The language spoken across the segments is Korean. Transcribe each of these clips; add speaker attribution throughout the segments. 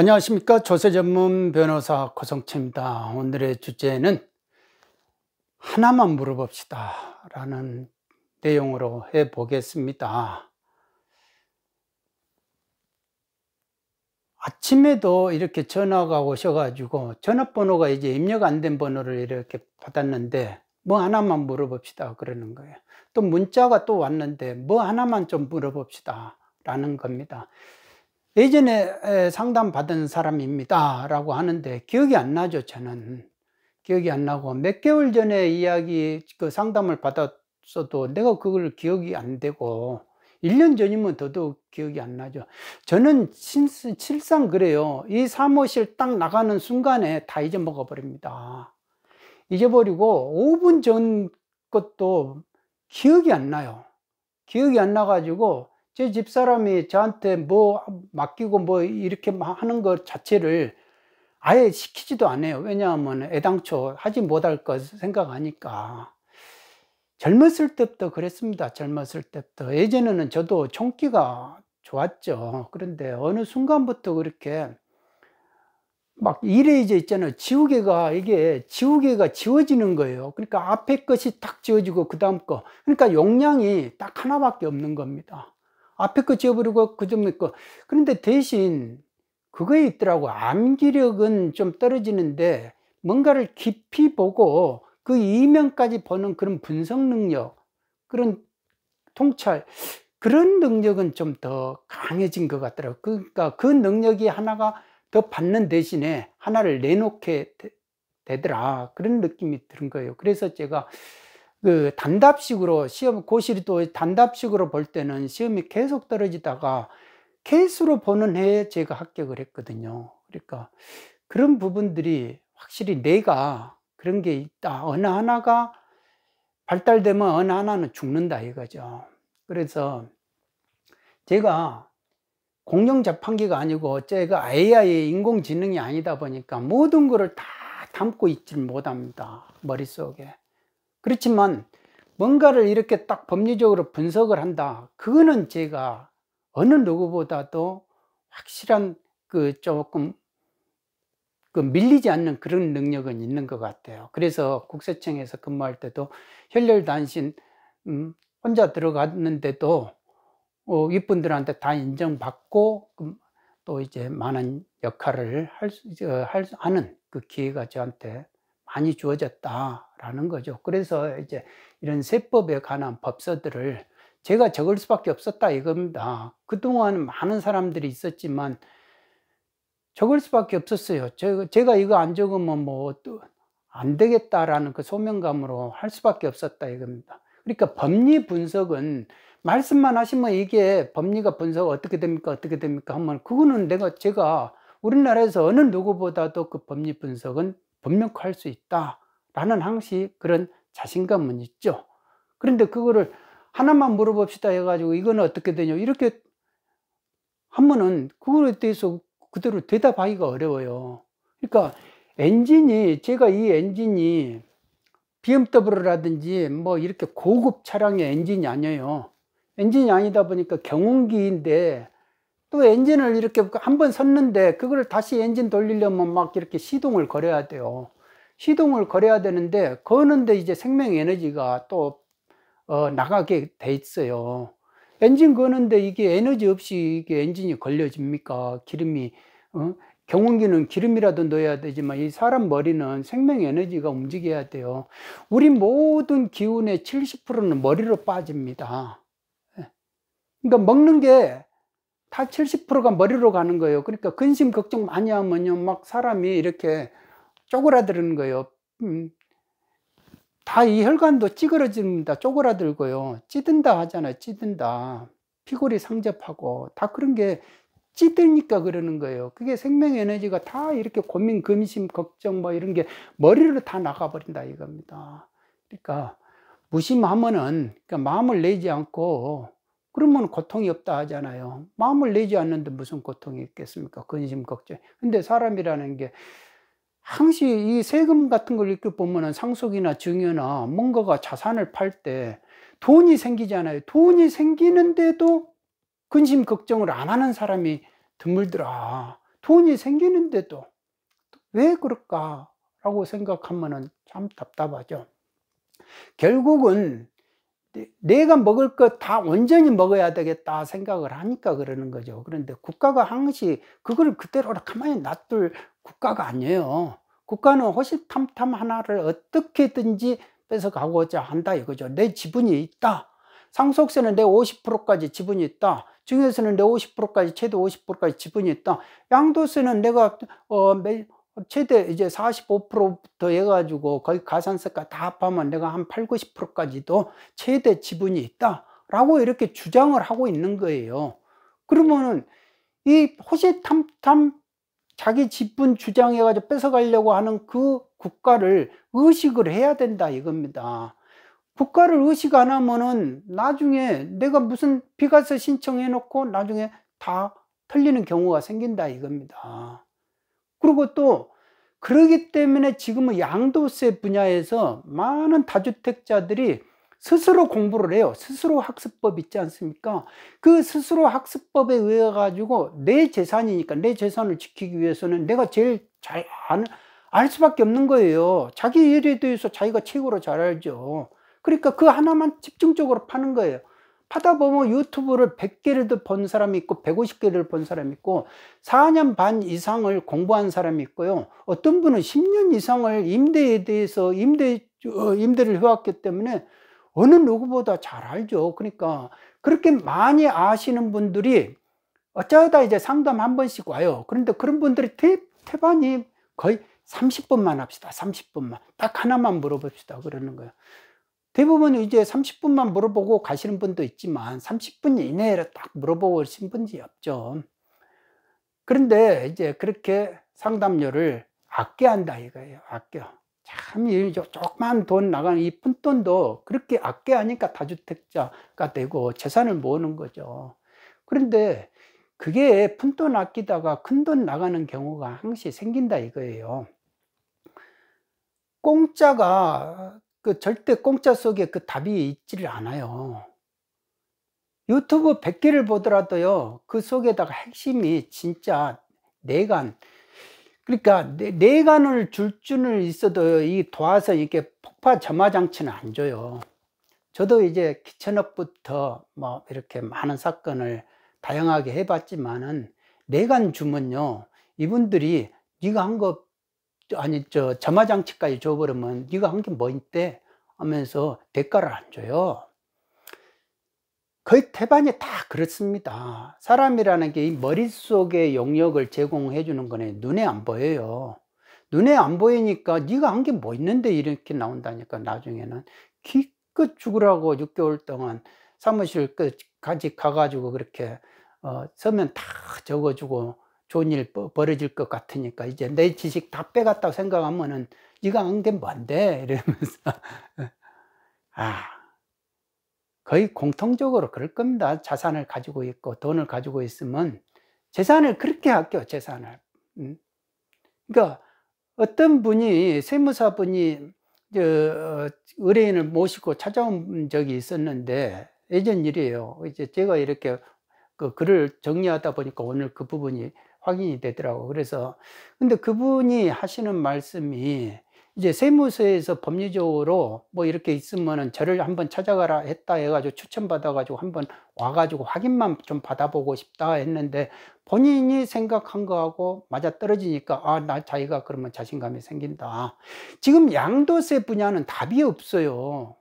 Speaker 1: 안녕하십니까 조세 전문 변호사 고성채입니다 오늘의 주제는 하나만 물어봅시다 라는 내용으로 해 보겠습니다 아침에도 이렇게 전화가 오셔 가지고 전화번호가 이제 입력 안 된 번호를 이렇게 받았는데 뭐 하나만 물어봅시다 그러는 거예요 또 문자가 또 왔는데 뭐 하나만 좀 물어봅시다 라는 겁니다 예전에 상담 받은 사람입니다. 라고 하는데 기억이 안 나죠, 저는. 기억이 안 나고 몇 개월 전에 이야기 그 상담을 받았어도 내가 그걸 기억이 안 되고 1년 전이면 더더욱 기억이 안 나죠. 저는 실상 그래요. 이 사무실 딱 나가는 순간에 다 잊어먹어 버립니다. 잊어버리고 5분 전 것도 기억이 안 나요. 기억이 안 나가지고 제 집사람이 저한테 뭐 맡기고 뭐 이렇게 하는 것 자체를 아예 시키지도 않아요. 왜냐하면 애당초 하지 못할 것 생각하니까. 젊었을 때부터 그랬습니다. 젊었을 때부터. 예전에는 저도 총기가 좋았죠. 그런데 어느 순간부터 그렇게 막 이래 이제 있잖아요. 지우개가 이게 지우개가 지워지는 거예요. 그러니까 앞에 것이 딱 지워지고 그 다음 거. 그러니까 용량이 딱 하나밖에 없는 겁니다. 앞에 거 지워버리고 그점 있고 그런데 대신 그거에 있더라고 암기력은 좀 떨어지는데 뭔가를 깊이 보고 그 이면까지 보는 그런 분석 능력 그런 통찰 그런 능력은 좀 더 강해진 것 같더라고요 그러니까 그 능력이 하나가 더 받는 대신에 하나를 내놓게 되더라 그런 느낌이 드는 거예요 그래서 제가 그 단답식으로 시험 고시를 또 단답식으로 볼 때는 시험이 계속 떨어지다가 케이스로 보는 해에 제가 합격을 했거든요. 그러니까 그런 부분들이 확실히 내가 그런 게 있다. 어느 하나가 발달되면 어느 하나는 죽는다 이거죠. 그래서 제가 공룡 자판기가 아니고 제가 AI 인공지능이 아니다 보니까 모든 것을 다 담고 있지 못합니다. 머릿속에. 그렇지만 뭔가를 이렇게 딱 법리적으로 분석을 한다. 그거는 제가 어느 누구보다도 확실한 그 조금 그 밀리지 않는 그런 능력은 있는 것 같아요. 그래서 국세청에서 근무할 때도 혈혈 단신 음, 혼자 들어갔는데도 어, 윗분들한테 다 인정받고 그 또 이제 많은 역할을 할, 수, 할 하는 그 기회가 저한테 많이 주어졌다라는 거죠. 그래서 이제 이런 세법에 관한 법서들을 제가 적을 수밖에 없었다 이겁니다. 그동안 많은 사람들이 있었지만 적을 수밖에 없었어요. 제가 이거 안 적으면 뭐안 되겠다라는 그 소명감으로 할 수밖에 없었다 이겁니다. 그러니까 법리 분석은 말씀만 하시면 이게 법리가 분석 어떻게 됩니까 어떻게 됩니까 하면 그거는 내가 제가 우리나라에서 어느 누구보다도 그 법리 분석은 분명할수 있다라는 항시 그런 자신감은 있죠. 그런데 그거를 하나만 물어봅시다 해가지고 이건 어떻게 되냐 이렇게 하면은 그거에 대해서 그대로 대답하기가 어려워요. 그러니까 엔진이 제가 이 엔진이 BMW라든지 뭐 이렇게 고급 차량의 엔진이 아니에요. 엔진이 아니다 보니까 경운기인데 또 엔진을 이렇게 한 번 섰는데 그걸 다시 엔진 돌리려면 막 이렇게 시동을 걸어야 돼요. 시동을 걸어야 되는데 거는데 이제 생명 에너지가 또 어, 나가게 돼 있어요. 엔진 거는데 이게 에너지 없이 이게 엔진이 걸려집니까? 기름이 어? 경운기는 기름이라도 넣어야 되지만 이 사람 머리는 생명 에너지가 움직여야 돼요. 우리 모든 기운의 70%는 머리로 빠집니다. 예. 그러니까 먹는 게다 70%가 머리로 가는 거예요. 그러니까 근심 걱정 많이 하면요. 막 사람이 이렇게 쪼그라드는 거예요. 음. 다이 혈관도 찌그러집니다. 쪼그라들고요. 찌든다 하잖아요. 찌든다. 피골이 상접하고 다 그런 게 찌들니까 그러는 거예요. 그게 생명 에너지가 다 이렇게 고민, 근심, 걱정 뭐 이런 게 머리로 다 나가버린다 이겁니다. 그러니까 무심하면은 그러니까 마음을 내지 않고 그러면 고통이 없다 하잖아요. 마음을 내지 않는데 무슨 고통이 있겠습니까? 근심, 걱정. 근데 사람이라는 게 항시 이 세금 같은 걸 이렇게 보면은 상속이나 증여나 뭔가가 자산을 팔 때 돈이 생기잖아요. 돈이 생기는데도 근심, 걱정을 안 하는 사람이 드물더라. 돈이 생기는데도 왜 그럴까라고 생각하면은 참 답답하죠. 결국은 내가 먹을 것 다 온전히 먹어야 되겠다 생각을 하니까 그러는 거죠. 그런데 국가가 항시 그걸 그대로 가만히 놔둘 국가가 아니에요. 국가는 호시탐탐 하나를 어떻게든지 뺏어가고자 한다 이거죠. 내 지분이 있다. 상속세는 내 50%까지 지분이 있다. 증여세는 내 50%까지 최대 50%까지 지분이 있다. 양도세는 내가 어, 매, 최대 이제 45%부터 해가지고 거의 가산세가 다 합하면 내가 한 8, 0 90%까지도 최대 지분이 있다. 라고 이렇게 주장을 하고 있는 거예요. 그러면은 이 호시탐탐 자기 지분 주장해가지고 뺏어가려고 하는 그 국가를 의식을 해야 된다 이겁니다. 국가를 의식 안 하면은 나중에 내가 무슨 비가서 신청해 놓고 나중에 다 털리는 경우가 생긴다 이겁니다. 그리고 또 그러기 때문에 지금은 양도세 분야에서 많은 다주택자들이 스스로 공부를 해요. 스스로 학습법 있지 않습니까? 그 스스로 학습법에 의해 가지고 내 재산이니까 내 재산을 지키기 위해서는 내가 제일 잘 아는 알 수밖에 없는 거예요. 자기 일에 대해서 자기가 최고로 잘 알죠. 그러니까 그 하나만 집중적으로 파는 거예요. 하다 보면 유튜브를 100개를 본 사람이 있고 150개를 본 사람이 있고 4년 반 이상을 공부한 사람이 있고요. 어떤 분은 10년 이상을 임대에 대해서 임대 어, 임대를 해왔기 때문에 어느 누구보다 잘 알죠. 그러니까 그렇게 많이 아시는 분들이 어쩌다 이제 상담 한 번씩 와요. 그런데 그런 분들이 태, 태반이 거의 30분만 합시다. 30분만. 딱 하나만 물어봅시다. 그러는 거예요. 대부분 이제 30분만 물어보고 가시는 분도 있지만 30분 이내에 딱 물어보신 고오 분이 없죠. 그런데 이제 그렇게 상담료를 아껴한다 이거예요. 아껴. 참, 이 조그만 돈 나가는 이 푼돈도 그렇게 아껴하니까 다주택자가 되고 재산을 모으는 거죠. 그런데 그게 푼돈 아끼다가 큰돈 나가는 경우가 항시 생긴다 이거예요. 공짜가 그 절대 공짜 속에 그 답이 있지를 않아요. 유튜브 100개를 보더라도요, 그 속에다가 핵심이 진짜 내간, 그러니까 내, 간을 줄 줄은 있어도 이 도와서 이렇게 폭파 점화 장치는 안 줘요. 저도 이제 기천업부터 뭐 이렇게 많은 사건을 다양하게 해봤지만은 내간 주면요, 이분들이 네가 한거 아니 저 점화장치까지 줘버리면 네가 한 게 뭐인데 하면서 대가를 안 줘요 거의 태반이다 그렇습니다 사람이라는 게 이 머릿속의 영역을 제공해 주는 거네 눈에 안 보여요 눈에 안 보이니까 네가 한 게 뭐 있는데 이렇게 나온다니까 나중에는 기껏 죽으라고 6개월 동안 사무실 까지 가가지고 그렇게 어, 서면 다 적어주고 좋은 일 벌어질 것 같으니까 이제 내 지식 다 빼갔다고 생각하면은 네가 한 게 뭔데 이러면서 아 거의 공통적으로 그럴 겁니다. 자산을 가지고 있고 돈을 가지고 있으면 재산을 그렇게 아껴 재산을. 음. 그러니까 어떤 분이 세무사분이 저 어, 의뢰인을 모시고 찾아온 적이 있었는데 예전 일이에요. 이제 제가 이렇게 그 글을 정리하다 보니까 오늘 그 부분이 확인이 되더라고. 그래서 근데 그분이 하시는 말씀이 이제 세무서에서 법률적으로 뭐 이렇게 있으면은 저를 한번 찾아가라 했다 해가지고 추천받아가지고 한번 와가지고 확인만 좀 받아보고 싶다 했는데 본인이 생각한 거하고 맞아 떨어지니까 아 나 자기가 그러면 자신감이 생긴다. 지금 양도세 분야는 답이 없어요.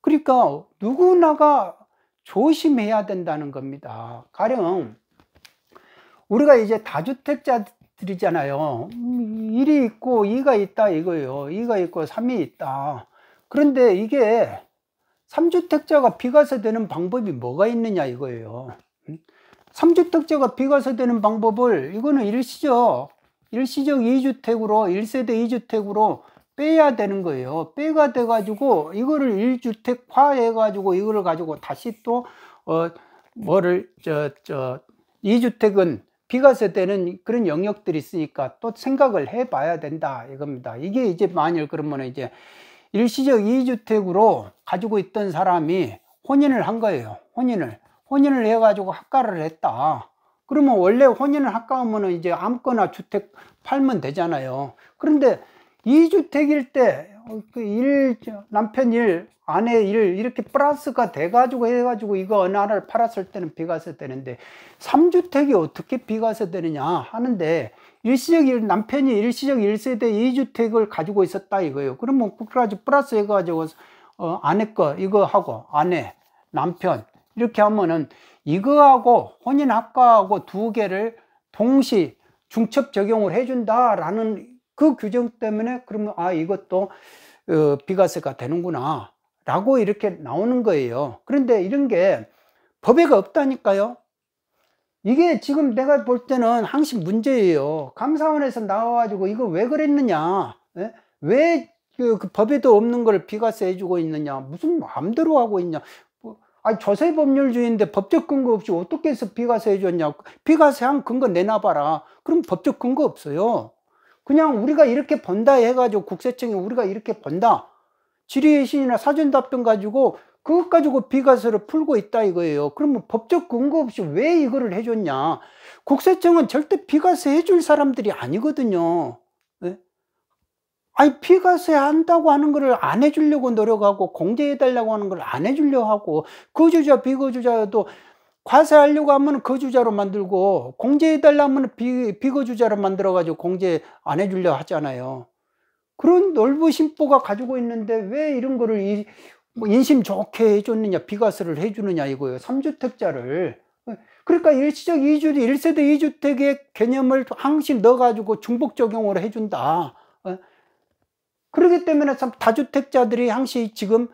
Speaker 1: 그러니까 누구나가 조심해야 된다는 겁니다. 가령 우리가 이제 다주택자들이잖아요. 1이 음, 있고 2가 있다 이거예요. 2가 있고 3이 있다. 그런데 이게 3주택자가 비과세 되는 방법이 뭐가 있느냐 이거예요. 3주택자가 음? 비과세 되는 방법을 이거는 일시적, 일시적 2주택으로 1세대 2주택으로 빼야 되는 거예요. 빼가 돼 가지고 이거를 1주택화 해 가지고 이거를 가지고 다시 또어 뭐를 저 저 2주택은 비가 세 때는 그런 영역들이 있으니까 또 생각을 해 봐야 된다 이겁니다. 이게 이제 만일 그러면 이제 일시적 2주택으로 가지고 있던 사람이 혼인을 한 거예요. 혼인을. 혼인을 해가지고 합가를 했다. 그러면 원래 혼인을 합가하면 이제 암거나 주택 팔면 되잖아요. 그런데 2주택일때 어, 그 일, 남편 일, 아내 일, 이렇게 플러스가 돼가지고 해가지고 이거 어느 하나를 팔았을 때는 비과세 되는데, 삼주택이 어떻게 비과세 되느냐 하는데, 일시적 일, 남편이 일시적 일세대이주택을 가지고 있었다 이거예요. 그러면 그까지 플러스 해가지고, 어, 아내 거, 이거 하고, 아내, 남편, 이렇게 하면은 이거하고 혼인합가하고 두 개를 동시 중첩 적용을 해준다라는 그 규정 때문에 그러면 아 이것도 어, 비과세가 되는구나 라고 이렇게 나오는 거예요 그런데 이런 게 법에가 없다니까요 이게 지금 내가 볼 때는 항상 문제예요 감사원에서 나와가지고 이거 왜 그랬느냐 예? 왜그 그, 법에도 없는 걸 비과세 해주고 있느냐 무슨 마음대로 하고 있냐 뭐, 아니 조세 법률주의인데 법적 근거 없이 어떻게 해서 비과세 해줬냐 비과세한 근거 내놔봐라 그럼 법적 근거 없어요 그냥 우리가 이렇게 번다 해가지고 국세청에 우리가 이렇게 번다 질의의 신이나 사전답변 가지고 그것 가지고 그 비과세를 풀고 있다 이거예요 그러면 법적 근거 없이 왜 이거를 해줬냐 국세청은 절대 비과세 해 줄 사람들이 아니거든요 네? 아니 비과세 한다고 하는 거를 안 해주려고 노력하고 공제해달라고 하는 걸 안 해주려고 하고 거주자 비거주자도 과세하려고 하면 거주자로 그 만들고 공제해달라 하면 비, 비거주자로 만들어가지고 공제 안 해주려 하잖아요. 그런 넓은심보가 가지고 있는데 왜 이런 거를 이, 뭐 인심 좋게 해줬느냐 비과세를 해주느냐 이거예요. 3주택자를. 그러니까 일시적 2주, 1세대 2주택의 개념을 항상 넣어가지고 중복 적용으로 해준다. 그렇기 때문에 참 다주택자들이 항시 지금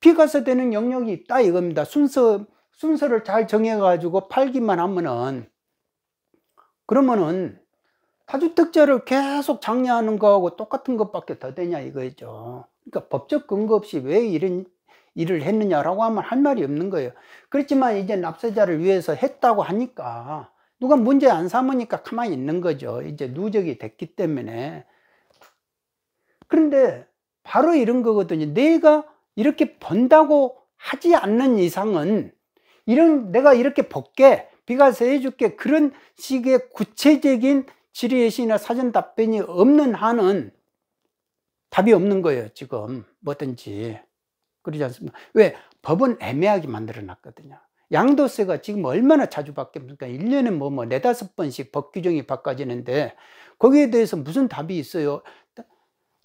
Speaker 1: 비과세 되는 영역이 있다 이겁니다. 순서 순서를 잘 정해가지고 팔기만 하면은 그러면은 다주특자를 계속 장려하는 거하고 똑같은 것밖에 더 되냐 이거죠. 그러니까 법적 근거 없이 왜 이런 일을 했느냐라고 하면 할 말이 없는 거예요. 그렇지만 이제 납세자를 위해서 했다고 하니까 누가 문제 안 삼으니까 가만히 있는 거죠. 이제 누적이 됐기 때문에. 그런데 바로 이런 거거든요. 내가 이렇게 번다고 하지 않는 이상은 이런 내가 이렇게 벗게 비가 세해줄게 그런 식의 구체적인 질의 예시나 사전 답변이 없는 한은 답이 없는 거예요 지금 뭐든지 그러지 않습니까? 왜? 법은 애매하게 만들어 놨거든요 양도세가 지금 얼마나 자주 바뀝니까? 1년에 뭐, 뭐, 네다섯 번씩 법 규정이 바꿔지는데, 거기에 대해서 무슨 답이 있어요?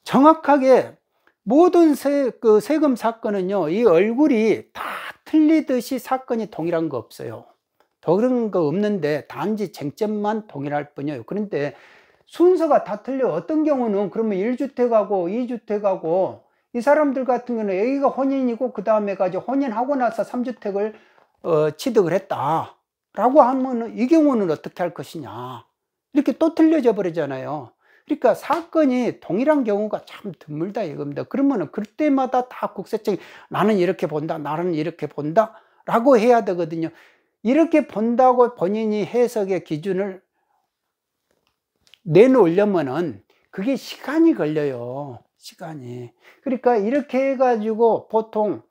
Speaker 1: 정확하게 모든 세, 그 세금 사건은요, 이 얼굴이 다 틀리듯이 사건이 동일한 거 없어요. 그런 거 없는데 단지 쟁점만 동일할 뿐이에요. 그런데 순서가 다 틀려. 어떤 경우는 그러면 1주택하고 2주택하고 이 사람들 같은 경우는 기가 혼인이고 그 다음에 가지고 혼인하고 나서 3주택을 어, 취득을 했다. 라고 하면 이 경우는 어떻게 할 것이냐. 이렇게 또 틀려져 버리잖아요. 그러니까 사건이 동일한 경우가 참 드물다 이겁니다. 그러면은 그때마다 다 국세청이 나는 이렇게 본다, 나는 이렇게 본다 라고 해야 되거든요. 이렇게 본다고 본인이 해석의 기준을 내놓으려면은 그게 시간이 걸려요. 시간이. 그러니까 이렇게 해가지고 보통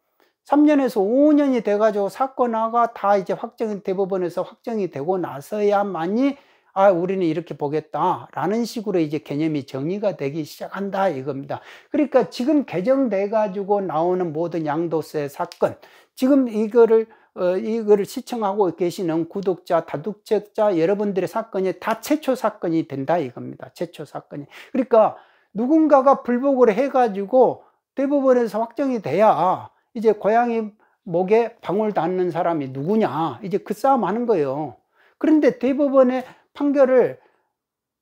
Speaker 1: 3년에서 5년이 돼가지고 사건화가 다 이제 확정 대법원에서 확정이 되고 나서야만이 아, 우리는 이렇게 보겠다라는 식으로 이제 개념이 정의가 되기 시작한다 이겁니다. 그러니까 지금 개정돼 가지고 나오는 모든 양도세 사건 지금 이거를 어, 이거를 시청하고 계시는 구독자, 다독자 여러분들의 사건이 다 최초 사건이 된다 이겁니다. 최초 사건이. 그러니까 누군가가 불복을 해가지고 대법원에서 확정이 돼야 이제 고양이 목에 방울 닿는 사람이 누구냐 이제 그 싸움 하는 거예요. 그런데 대법원에 판결을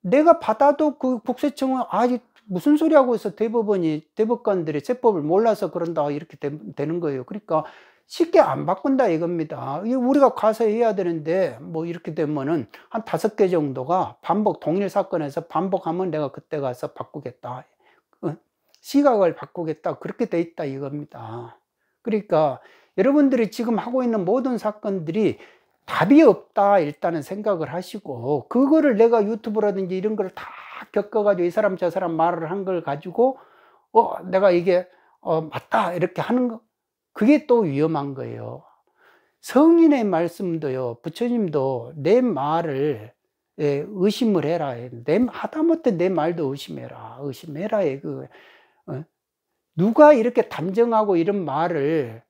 Speaker 1: 내가 받아도 그 국세청은 아직 무슨 소리 하고 있어 대법원이 대법관들이 세법을 몰라서 그런다 이렇게 되, 는 거예요. 그러니까 쉽게 안 바꾼다 이겁니다. 우리가 가서 해야 되는데 뭐 이렇게 되면은 한 다섯 개 정도가 반복 동일 사건에서 반복하면 내가 그때 가서 바꾸겠다. 그 시각을 바꾸겠다 그렇게 돼 있다 이겁니다. 그러니까 여러분들이 지금 하고 있는 모든 사건들이 답이 없다 일단은 생각을 하시고 그거를 내가 유튜브라든지 이런 걸 다 겪어가지고 이 사람 저 사람 말을 한 걸 가지고 어 내가 이게 어 맞다 이렇게 하는 거 그게 또 위험한 거예요 성인의 말씀도요 부처님도 내 말을 예, 의심을 해라 내 하다못해 내 말도 의심해라 의심해라 예, 그 어? 누가 이렇게 담정하고 이런 말을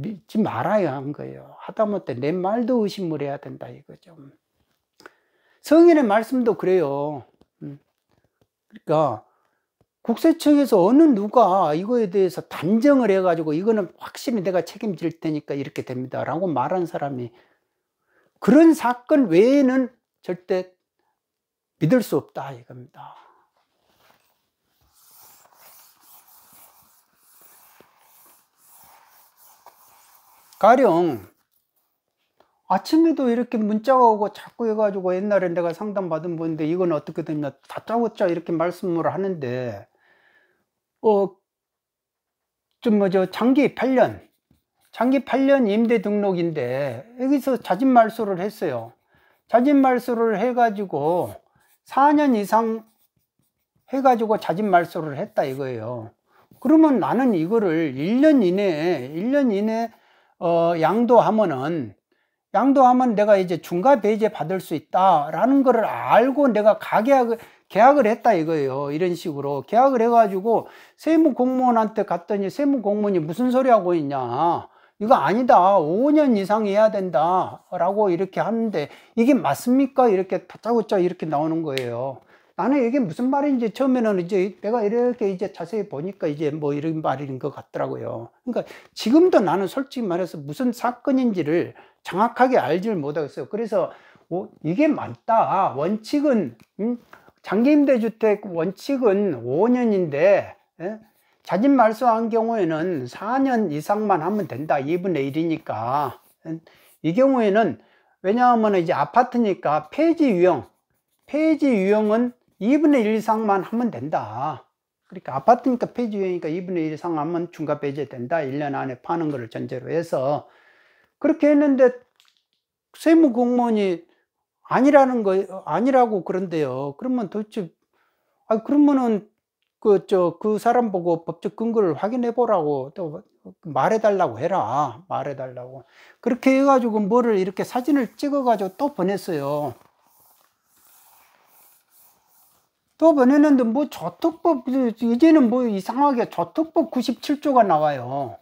Speaker 1: 믿지 말아야 한 거예요. 하다못해 내 말도 의심을 해야 된다 이거죠. 음. 성인의 말씀도 그래요. 음. 그러니까 국세청에서 어느 누가 이거에 대해서 단정을 해가지고 이거는 확실히 내가 책임질 테니까 이렇게 됩니다. 라고 말한 사람이 그런 사건 외에는 절대 믿을 수 없다 이겁니다. 가령 아침에도 이렇게 문자가 오고 자꾸 해가지고 옛날에 내가 상담받은 분인데 이건 어떻게 됐냐 다짜고짜 이렇게 말씀을 하는데 어 좀 뭐죠 장기 8년 장기 8년 임대 등록인데 여기서 자진 말소를 했어요 자진 말소를 해가지고 4년 이상 해가지고 자진 말소를 했다 이거예요 그러면 나는 이거를 1년 이내에 1년 이내 어, 양도하면은 양도하면 내가 이제 중과 배제 받을 수 있다라는 거를 알고 내가 가계약을 계약을 했다 이거예요. 이런 식으로 계약을 해가지고 세무 공무원한테 갔더니 세무 공무원이 무슨 소리 하고 있냐. 이거 아니다. 5년 이상 해야 된다. 라고 이렇게 하는데 이게 맞습니까? 이렇게 다짜고짜 이렇게 나오는 거예요. 나는 이게 무슨 말인지 처음에는 이제 내가 이렇게 이제 자세히 보니까 이제 뭐 이런 말인 것 같더라고요. 그러니까 지금도 나는 솔직히 말해서 무슨 사건인지를 정확하게 알지를 못하겠어요. 그래서 오, 어, 이게 맞다. 원칙은 음? 장기임대주택 원칙은 5년인데 예? 자진 말소한 경우에는 4년 이상만 하면 된다. 2분의 1이니까 예? 이 경우에는 왜냐하면 이제 아파트니까 폐지 유형 폐지 유형은 2분의 1 이상만 하면 된다. 그러니까 아파트니까 폐지유형이니까 2분의 1 이상 하면 중과 배제된다. 1년 안에 파는 거를 전제로 해서 그렇게 했는데 세무 공무원이 아니라는 거 아니라고 그런데요. 그러면 도대체 아 그러면은 그저그 그 사람 보고 법적 근거를 확인해 보라고 또 말해 달라고 해라. 말해 달라고. 그렇게 해 가지고 뭐를 이렇게 사진을 찍어 가지고 또 보냈어요. 또 보내는데 뭐 저특법 이제는 뭐 이상하게 저특법 97조가 나와요.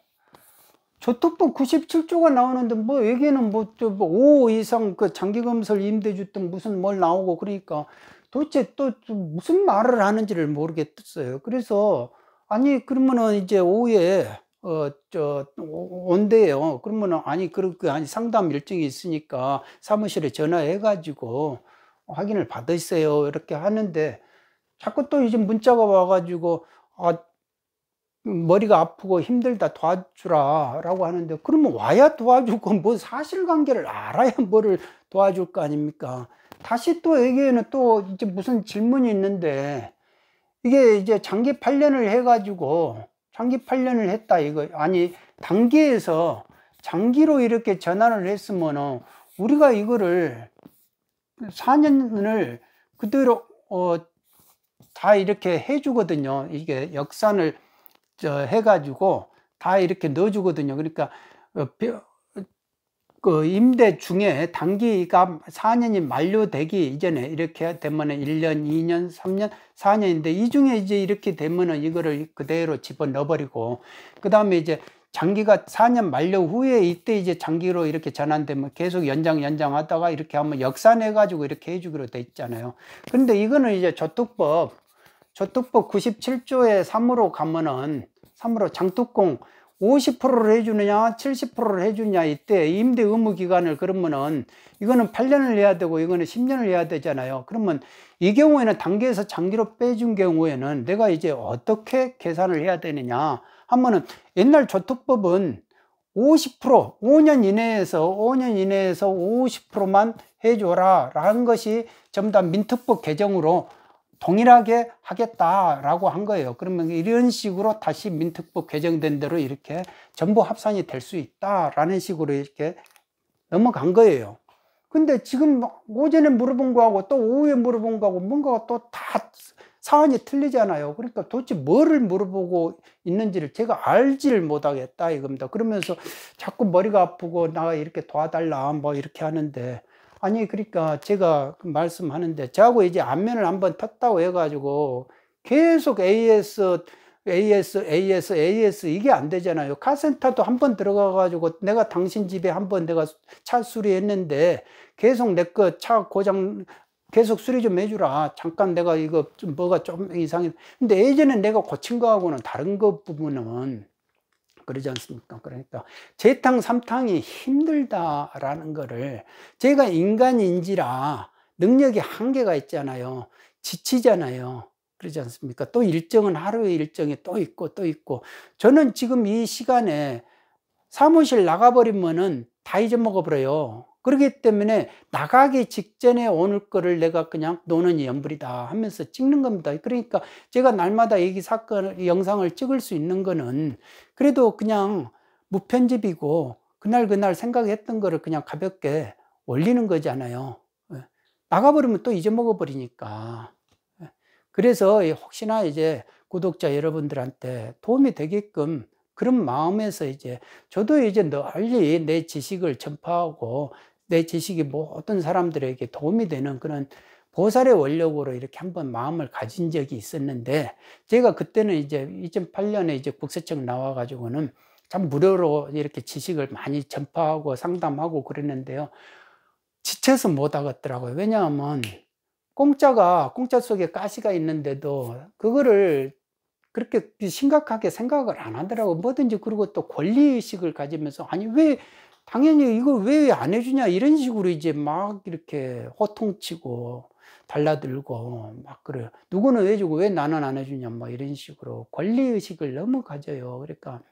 Speaker 1: 저특법 97조가 나오는데 뭐 여기는 뭐5 뭐 이상 그 장기검설 임대주 택 무슨 뭘 나오고 그러니까 도대체 또 무슨 말을 하는지를 모르겠어요. 그래서 아니 그러면은 이제 오후에 어 저 온대요. 그러면은 아니 그렇게 그 아니 상담 일정이 있으니까 사무실에 전화해 가지고 확인을 받으세요. 이렇게 하는데 자꾸 또 이제 문자가 와가지고 아, 머리가 아프고 힘들다 도와주라 라고 하는데 그러면 와야 도와주고 뭐 사실관계를 알아야 뭐를 도와줄 거 아닙니까 다시 또 여기에는 또 이제 무슨 질문이 있는데 이게 이제 장기 8년을 해 가지고 장기 8년을 했다 이거 아니 단기에서 장기로 이렇게 전환을 했으면은 우리가 이거를 4년을 그대로 어다 이렇게 해주거든요. 이게 역산을 저 해가지고 다 이렇게 넣어주거든요. 그러니까 어, 그 임대 중에 단기가 4년이 만료되기 이전에 이렇게 되면 1년, 2년, 3년, 4년인데 이 중에 이제 이렇게 되면은 이거를 그대로 집어 넣어버리고 그 다음에 이제 장기가 4년 만료 후에 이때 이제 장기로 이렇게 전환되면 계속 연장 연장하다가 이렇게 하면 역산해 가지고 이렇게 해주기로 돼 있잖아요. 근데 이거는 이제 저특법 저특법 97조의 3으로 가면은 3으로 장특공 50%를 해주느냐 70%를 해주냐 이때 임대 의무 기간을 그러면은 이거는 8년을 해야 되고 이거는 10년을 해야 되잖아요 그러면 이 경우에는 단계에서 장기로 빼준 경우에는 내가 이제 어떻게 계산을 해야 되느냐 하면은 옛날 저특법은50% 5년 이내에서 5년 이내에서 50%만 해줘라 라는 것이 전부 다 민특법 개정으로 동일하게 하겠다라고 한 거예요. 그러면 이런 식으로 다시 민특법 개정된 대로 이렇게 전부 합산이 될 수 있다라는 식으로 이렇게 넘어간 거예요. 근데 지금 오전에 물어본 거하고 또 오후에 물어본 거하고 뭔가가 또다 사안이 틀리잖아요. 그러니까 도대체 뭐를 물어보고 있는지를 제가 알지를 못하겠다 이겁니다. 그러면서 자꾸 머리가 아프고 나 이렇게 도와달라 뭐 이렇게 하는데 아니 그러니까 제가 그 말씀하는데 저하고 이제 안면을 한번 탔다고 해가지고 계속 AS AS, AS, AS 이게 안 되잖아요. 카센터도 한번 들어가가지고 내가 당신 집에 한번 내가 차 수리했는데 계속 내 거 차 고장 계속 수리 좀 해주라. 잠깐 내가 이거 좀 뭐가 좀 이상해. 근데 예전에 내가 고친 거하고는 다른 것 부분은 그러지 않습니까? 그러니까 재탕 삼탕이 힘들다라는 거를 제가 인간인지라 능력의 한계가 있잖아요. 지치잖아요. 그러지 않습니까? 또 일정은 하루의 일정이 또 있고 또 있고 저는 지금 이 시간에 사무실 나가버리면은 다 잊어먹어버려요. 그렇기 때문에 나가기 직전에 오늘 거를 내가 그냥 노는 연불이다 하면서 찍는 겁니다. 그러니까 제가 날마다 얘기 사건 영상을 찍을 수 있는 거는 그래도 그냥 무편집이고 그날 그날 생각했던 거를 그냥 가볍게 올리는 거잖아요. 예. 나가버리면 또 잊어먹어 버리니까. 예. 그래서 혹시나 이제 구독자 여러분들한테 도움이 되게끔 그런 마음에서 이제 저도 이제 널리 내 지식을 전파하고 내 지식이 모든 뭐 사람들에게 도움이 되는 그런 보살의 원력으로 이렇게 한번 마음을 가진 적이 있었는데 제가 그때는 이제 2008년에 이제 국세청 나와가지고는 참 무료로 이렇게 지식을 많이 전파하고 상담하고 그랬는데요. 지쳐서 못 하겠더라고요. 왜냐하면 공짜가 공짜 속에 가시가 있는데도 그거를 그렇게 심각하게 생각을 안 하더라고 요 뭐든지 그리고 또 권리의식을 가지면서 아니 왜 당연히 이거 왜 안 해주냐 이런 식으로 이제 막 이렇게 호통치고 달라들고 막 그래요. 누구는 왜 주고 왜 나는 안 해주냐 뭐 이런 식으로 권리의식을 너무 가져요. 그러니까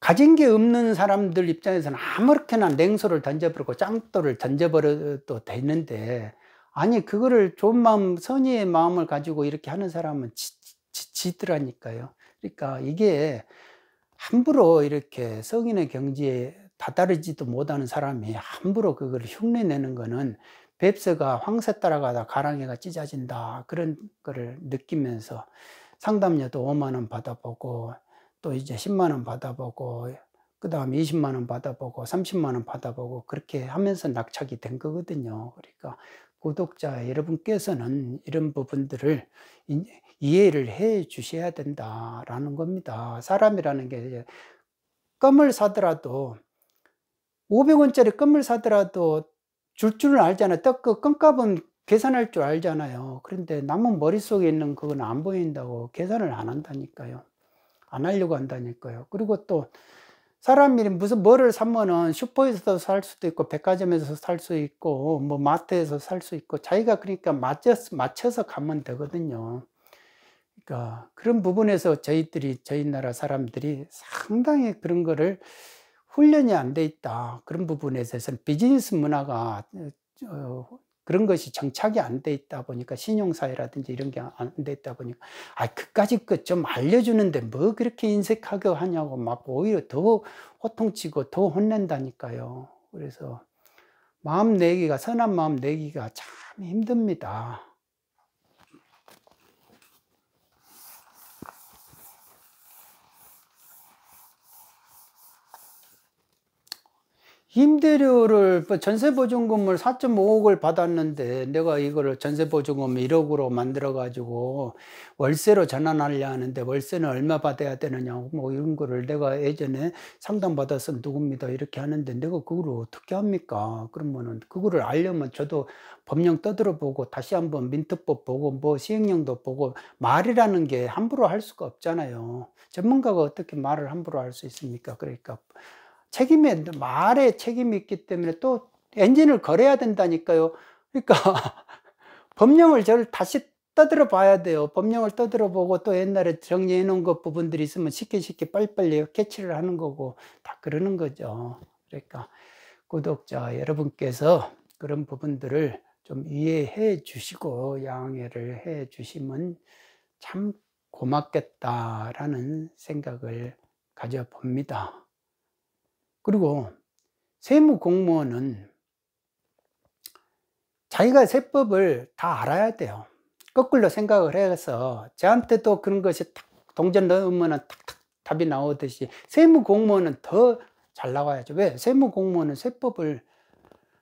Speaker 1: 가진 게 없는 사람들 입장에서는 아무렇게나 냉소를 던져버리고 짱돌을 던져버려도 되는데 아니 그거를 좋은 마음 선의의 마음을 가지고 이렇게 하는 사람은 지, 지, 지더라니까요. 그러니까 이게 함부로 이렇게 성인의 경지에 다다르지도 못하는 사람이 함부로 그걸 흉내내는 거는 뱁새가 황새 따라가다 가랑이가 찢어진다 그런 거를 느끼면서 상담료도 5만 원 받아보고 또 이제 10만 원 받아보고 그 다음에 20만 원 받아보고 30만 원 받아보고 그렇게 하면서 낙찰이 된 거거든요. 그러니까 구독자 여러분께서는 이런 부분들을 이해를 해 주셔야 된다라는 겁니다. 사람이라는 게 껌을 사더라도 500원짜리 껌을 사더라도 줄 줄은 알잖아요. 떡그 껌값은 계산할 줄 알잖아요. 그런데 남은 머릿속에 있는 그건 안 보인다고 계산을 안 한다니까요. 안 하려고 한다니까요. 그리고 또 사람이 무슨 뭐를 사면은 슈퍼에서도 살 수도 있고 백화점에서 살 수 있고 뭐 마트에서 살 수 있고 자기가 그러니까 맞춰서, 맞춰서 가면 되거든요. 그러니까 그런 부분에서 저희들이 저희 나라 사람들이 상당히 그런 거를 훈련이 안 돼 있다. 그런 부분에 대해서는 비즈니스 문화가 어, 그런 것이 정착이 안 돼 있다 보니까 신용사회라든지 이런 게 안 돼 있다 보니까 아 그까지 그 좀 알려주는데 뭐 그렇게 인색하게 하냐고 막 오히려 더 호통치고 더 혼낸다니까요 그래서 마음 내기가 선한 마음 내기가 참 힘듭니다 임대료를 뭐 전세보증금을 4.5억을 받았는데 내가 이거를 전세보증금 1억으로 만들어 가지고 월세로 전환하려 하는데 월세는 얼마 받아야 되느냐뭐 이런 거를 내가 예전에 상담받았으 누굽니다 이렇게 하는데 내가 그걸 어떻게 합니까 그러면은 그거를 알려면 저도 법령 떠들어 보고 다시 한번 민특법 보고 뭐 시행령도 보고 말이라는 게 함부로 할 수가 없잖아요 전문가가 어떻게 말을 함부로 할 수 있습니까 그러니까 책임에 말에 책임이 있기 때문에 또 엔진을 걸어야 된다니까요. 그러니까 법령을 저를 다시 떠들어 봐야 돼요. 법령을 떠들어 보고 또 옛날에 정리해 놓은 것 부분들이 있으면 쉽게 쉽게 빨리빨리 캐치를 하는 거고 다 그러는 거죠. 그러니까 구독자 여러분께서 그런 부분들을 좀 이해해 주시고 양해를 해 주시면 참 고맙겠다라는 생각을 가져봅니다. 그리고 세무 공무원은 자기가 세법을 다 알아야 돼요. 거꾸로 생각을 해서 저한테도 그런 것이 탁 동전 넣으면 탁탁 답이 나오듯이 세무 공무원은 더 잘 나와야죠. 왜? 세무 공무원은 세법을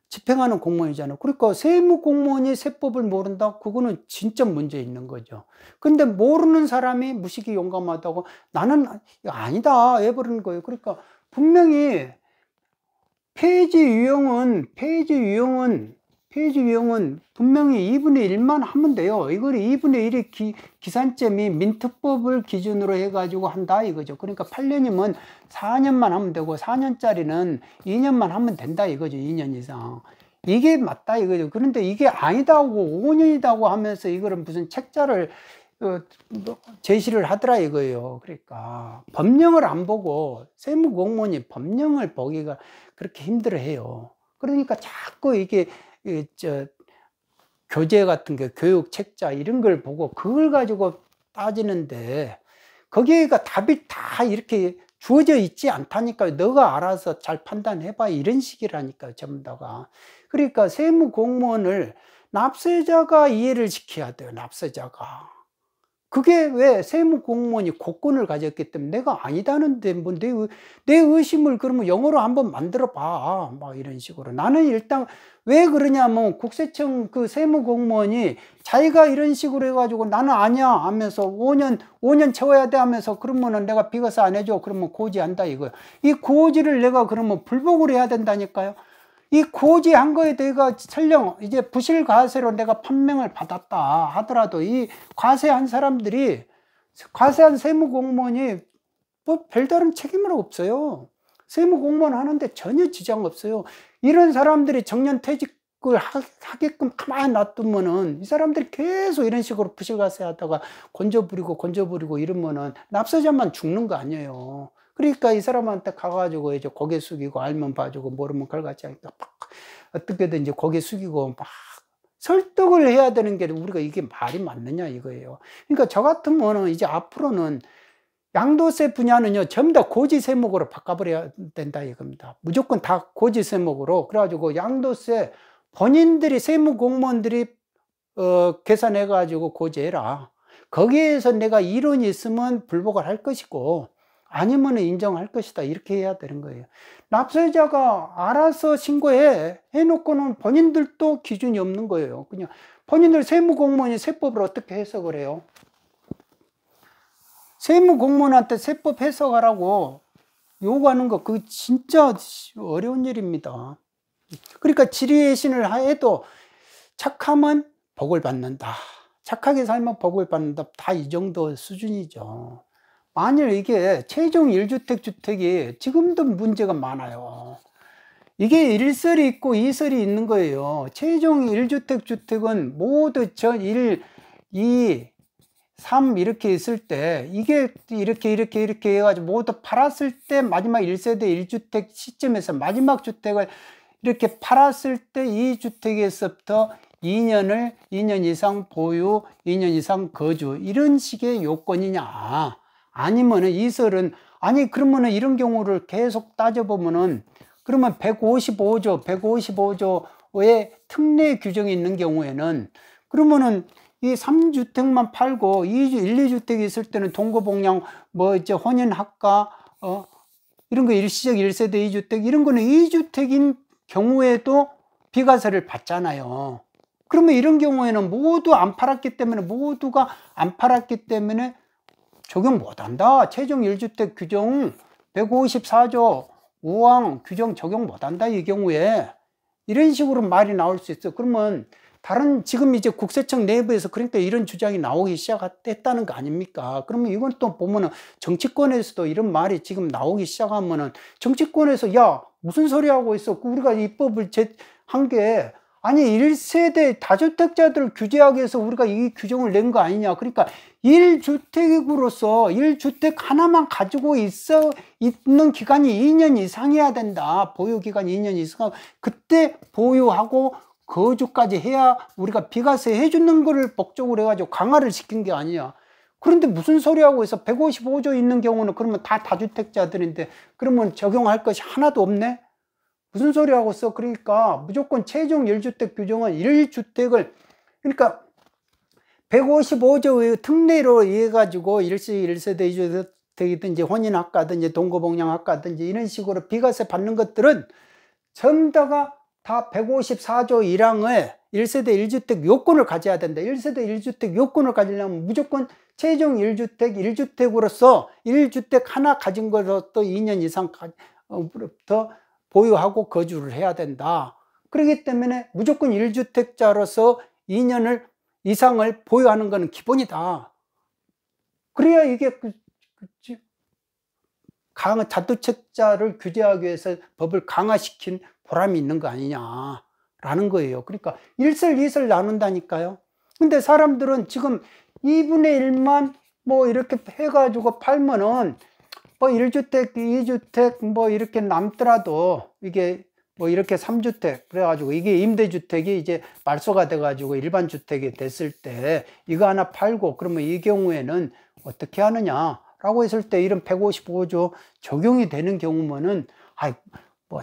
Speaker 1: 집행하는 공무원이잖아요. 그러니까 세무 공무원이 세법을 모른다? 그거는 진짜 문제 있는 거죠. 근데 모르는 사람이 무식이 용감하다고 나는 아니다 해버리는 거예요. 그러니까 분명히 페이지 유형은 페이지 유형은 페이지 유형은 분명히 2분의 1만 하면 돼요 이걸 2분의 1의 기, 기산점이 민트법을 기준으로 해 가지고 한다 이거죠 그러니까 8년이면 4년만 하면 되고 4년짜리는 2년만 하면 된다 이거죠 2년 이상 이게 맞다 이거죠 그런데 이게 아니다고 5년이다고 하면서 이거는 무슨 책자를 그, 뭐, 제시를 하더라 이거예요. 그러니까 법령을 안 보고 세무공무원이 법령을 보기가 그렇게 힘들어해요. 그러니까 자꾸 이게 저 교재 같은 게 교육 책자 이런 걸 보고 그걸 가지고 따지는데 거기가 답이 다 이렇게 주어져 있지 않다니까요. 너가 알아서 잘 판단해봐. 이런 식이라니까요. 전부 다가. 그러니까 세무 공무원을 납세자가 이해를 시켜야 돼요. 납세자가. 그게 왜 세무 공무원이 고권을 가졌기 때문에 내가 아니다는데 뭔데 뭐내 의심을 그러면 영어로 한번 만들어 봐. 막 이런 식으로. 나는 일단 왜 그러냐면 국세청 그 세무 공무원이 자기가 이런 식으로 해가지고 나는 아니야 하면서 5년, 5년 채워야 돼 하면서 그러면은 내가 비과세 안 해줘. 그러면 고지한다 이거야. 이 고지를 내가 그러면 불복을 해야 된다니까요. 이 고지한 거에 내가 설령 이제 부실 과세로 내가 판명을 받았다 하더라도 이 과세한 사람들이 과세한 세무 공무원이 뭐 별다른 책임은 없어요. 세무 공무원 하는데 전혀 지장 없어요. 이런 사람들이 정년 퇴직을 하게끔 가만히 놔두면은 이 사람들이 계속 이런 식으로 부실과세 하다가 건져 부리고 건져 부리고 이러면은 납세자만 죽는 거 아니에요. 그러니까 이 사람한테 가가지고 이제 고개 숙이고 알면 봐주고 모르면 걸같지 않니까 어떻게든 이제 고개 숙이고 막 설득을 해야 되는 게 우리가 이게 말이 맞느냐 이거예요. 그러니까 저 같으면 이제 앞으로는 양도세 분야는요, 전부 다 고지 세목으로 바꿔버려야 된다 이겁니다. 무조건 다 고지 세목으로. 그래가지고 양도세 본인들이 세무 공무원들이 어, 계산해가지고 고지해라. 거기에서 내가 이론이 있으면 불복을 할 것이고, 아니면 인정할 것이다 이렇게 해야 되는 거예요 납세자가 알아서 신고해 해놓고는 본인들도 기준이 없는 거예요 그냥 본인들 세무공무원이 세법을 어떻게 해석을 해요 세무공무원한테 세법 해석하라고 요구하는 거 그 진짜 어려운 일입니다 그러니까 지리의 신을 해도 착하면 복을 받는다 착하게 살면 복을 받는다 다 이 정도 수준이죠 만일 이게 최종 1주택 주택이 지금도 문제가 많아요. 이게 1설이 있고 2설이 있는 거예요. 최종 1주택 주택은 모두 저 1, 2, 3 이렇게 있을 때 이게 이렇게 이렇게 이렇게 해가지고 모두 팔았을 때 마지막 1세대 1주택 시점에서 마지막 주택을 이렇게 팔았을 때 이 주택에서부터 2년을 2년 이상 보유, 2년 이상 거주 이런 식의 요건이냐 아니면 이설은 아니 그러면 이런 경우를 계속 따져보면은 그러면 155조 155조의 특례 규정이 있는 경우에는 그러면은 이 3주택만 팔고 2주 1, 2주택이 있을 때는 동거복량 뭐 이제 혼인학과어 이런 거 일시적 1세대 2주택 이런 거는 2주택인 경우에도 비과세를 받잖아요. 그러면 이런 경우에는 모두 안 팔았기 때문에 모두가 안 팔았기 때문에 적용 못한다. 최종 1주택 규정 154조 5항 규정 적용 못한다. 이 경우에 이런 식으로 말이 나올 수 있어. 그러면 다른 지금 이제 국세청 내부에서 그러니까 이런 주장이 나오기 시작했다는 거 아닙니까? 그러면 이건 또 보면은 정치권에서도 이런 말이 지금 나오기 시작하면은 정치권에서 야 무슨 소리 하고 있어? 우리가 입법을 제한게 아니 1세대 다주택자들을 규제하기 위해서 우리가 이 규정을 낸 거 아니냐 그러니까 1주택으로서 1주택 하나만 가지고 있어 있는 기간이 2년 이상해야 된다 보유기간이 2년 이상 그때 보유하고 거주까지 해야 우리가 비과세 해주는 거를 목적으로 해가지고 강화를 시킨 게 아니냐 그런데 무슨 소리하고 해서 155조 있는 경우는 그러면 다 다주택자들인데 그러면 적용할 것이 하나도 없네 무슨 소리 하고 써? 그러니까 무조건 최종 1주택 규정은 1주택을 그러니까 155조의 특례로 이해가지고 1세 1세대 2주택이든지 혼인학과든지 동거봉양학과든지 이런 식으로 비과세 받는 것들은 전부 다가 다 154조 1항의 1세대 1주택 요건을 가져야 된다. 1세대 1주택 요건을 가지려면 무조건 최종 1주택, 1주택으로서 1주택 하나 가진 것으로또터 2년 이상부터 보유하고 거주를 해야 된다. 그렇기 때문에 무조건 1주택자로서 2년을 이상을 보유하는 것은 기본이다. 그래야 이게 그, 그, 강 자투책자를 규제하기 위해서 법을 강화시킨 보람이 있는 거 아니냐라는 거예요. 그러니까 일설이설 나눈다니까요. 근데 사람들은 지금 2분의 1만 뭐 이렇게 해가지고 팔면은 뭐 1주택, 2주택 뭐 이렇게 남더라도 이게 뭐 이렇게 3주택 그래가지고 이게 임대주택이 이제 말소가 돼가지고 일반주택이 됐을 때 이거 하나 팔고 그러면 이 경우에는 어떻게 하느냐 라고 했을 때 이런 155조 적용이 되는 경우면은 아이 뭐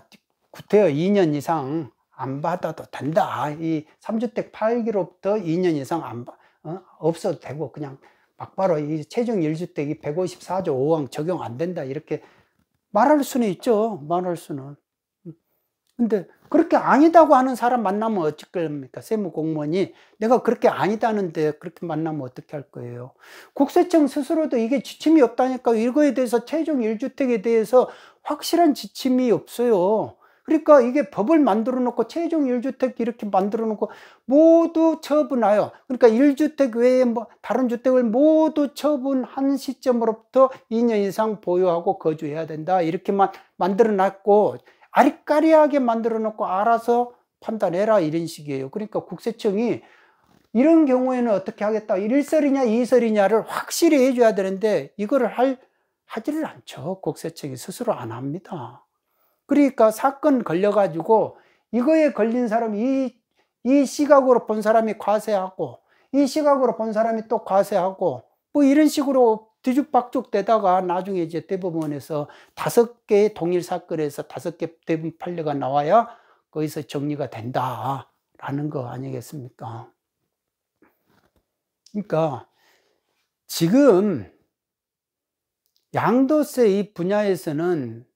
Speaker 1: 구태여 2년 이상 안 받아도 된다 이 3주택 팔기로부터 2년 이상 안 어? 없어도 되고 그냥 막바로 이 최종 1주택이 154조 5항 적용 안 된다 이렇게 말할 수는 있죠. 말할 수는. 근데 그렇게 아니다고 하는 사람 만나면 어쩔 겁니까? 세무 공무원이 내가 그렇게 아니다는데 그렇게 만나면 어떻게 할 거예요? 국세청 스스로도 이게 지침이 없다니까 이거에 대해서 최종 1주택에 대해서 확실한 지침이 없어요. 그러니까 이게 법을 만들어 놓고 최종 1주택 이렇게 만들어 놓고 모두 처분하여 그러니까 1주택 외에 뭐 다른 주택을 모두 처분한 시점으로부터 2년 이상 보유하고 거주해야 된다 이렇게만 만들어 놨고 아리까리하게 만들어 놓고 알아서 판단해라 이런 식이에요 그러니까 국세청이 이런 경우에는 어떻게 하겠다 1설이냐 2설이냐를 확실히 해줘야 되는데 이거를 할 하지를 않죠 국세청이 스스로 안 합니다 그러니까 사건 걸려가지고 이거에 걸린 사람이 이, 이 시각으로 본 사람이 과세하고 이 시각으로 본 사람이 또 과세하고 뭐 이런 식으로 뒤죽박죽 되다가 나중에 이제 대법원에서 다섯 개의 동일 사건에서 다섯 개대법 판례가 나와야 거기서 정리가 된다라는 거 아니겠습니까? 그러니까 지금 양도세 이 분야에서는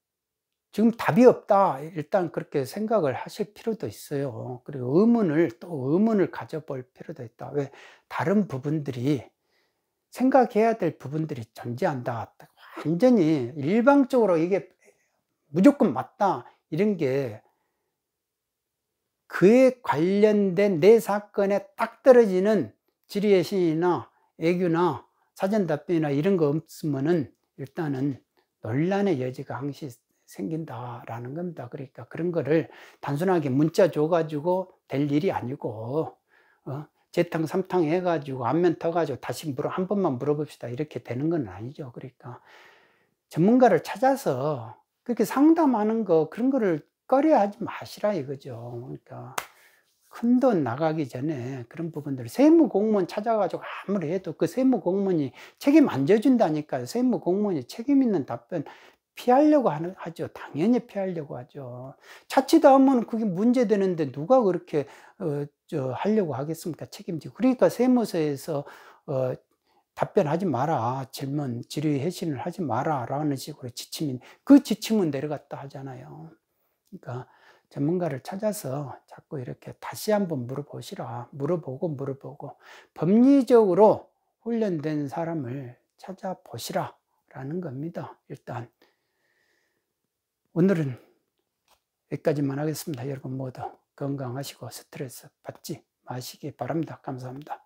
Speaker 1: 지금 답이 없다. 일단 그렇게 생각을 하실 필요도 있어요. 그리고 의문을 또 의문을 가져볼 필요도 있다. 왜 다른 부분들이 생각해야 될 부분들이 존재한다. 완전히 일방적으로 이게 무조건 맞다. 이런 게 그에 관련된 내 사건에 딱 떨어지는 지리의 신이나 애교나 사전답변이나 이런 거 없으면은 일단은 논란의 여지가 항시 생긴다라는 겁니다. 그러니까 그런 거를 단순하게 문자 줘가지고 될 일이 아니고, 어? 재탕, 삼탕 해가지고, 안면 터가지고 다시 물어, 한 번만 물어봅시다. 이렇게 되는 건 아니죠. 그러니까 전문가를 찾아서 그렇게 상담하는 거, 그런 거를 꺼려 하지 마시라 이거죠. 그러니까 큰 돈 나가기 전에 그런 부분들, 세무 공무원 찾아가지고 아무리 해도 그 세무 공무원이 책임 안 져준다니까요. 세무 공무원이 책임 있는 답변, 피하려고 하는, 하죠. 당연히 피하려고 하죠. 자칫하면 그게 문제되는데 누가 그렇게 어, 저 하려고 하겠습니까? 책임지고. 그러니까 세무서에서 어, 답변하지 마라. 질문, 질의 회신을 하지 마라. 라는 식으로 지침인, 그 지침은 내려갔다 하잖아요. 그러니까 전문가를 찾아서 자꾸 이렇게 다시 한번 물어보시라. 물어보고 물어보고 법리적으로 훈련된 사람을 찾아보시라. 라는 겁니다. 일단. 오늘은 여기까지만 하겠습니다. 여러분 모두 건강하시고 스트레스 받지 마시기 바랍니다. 감사합니다.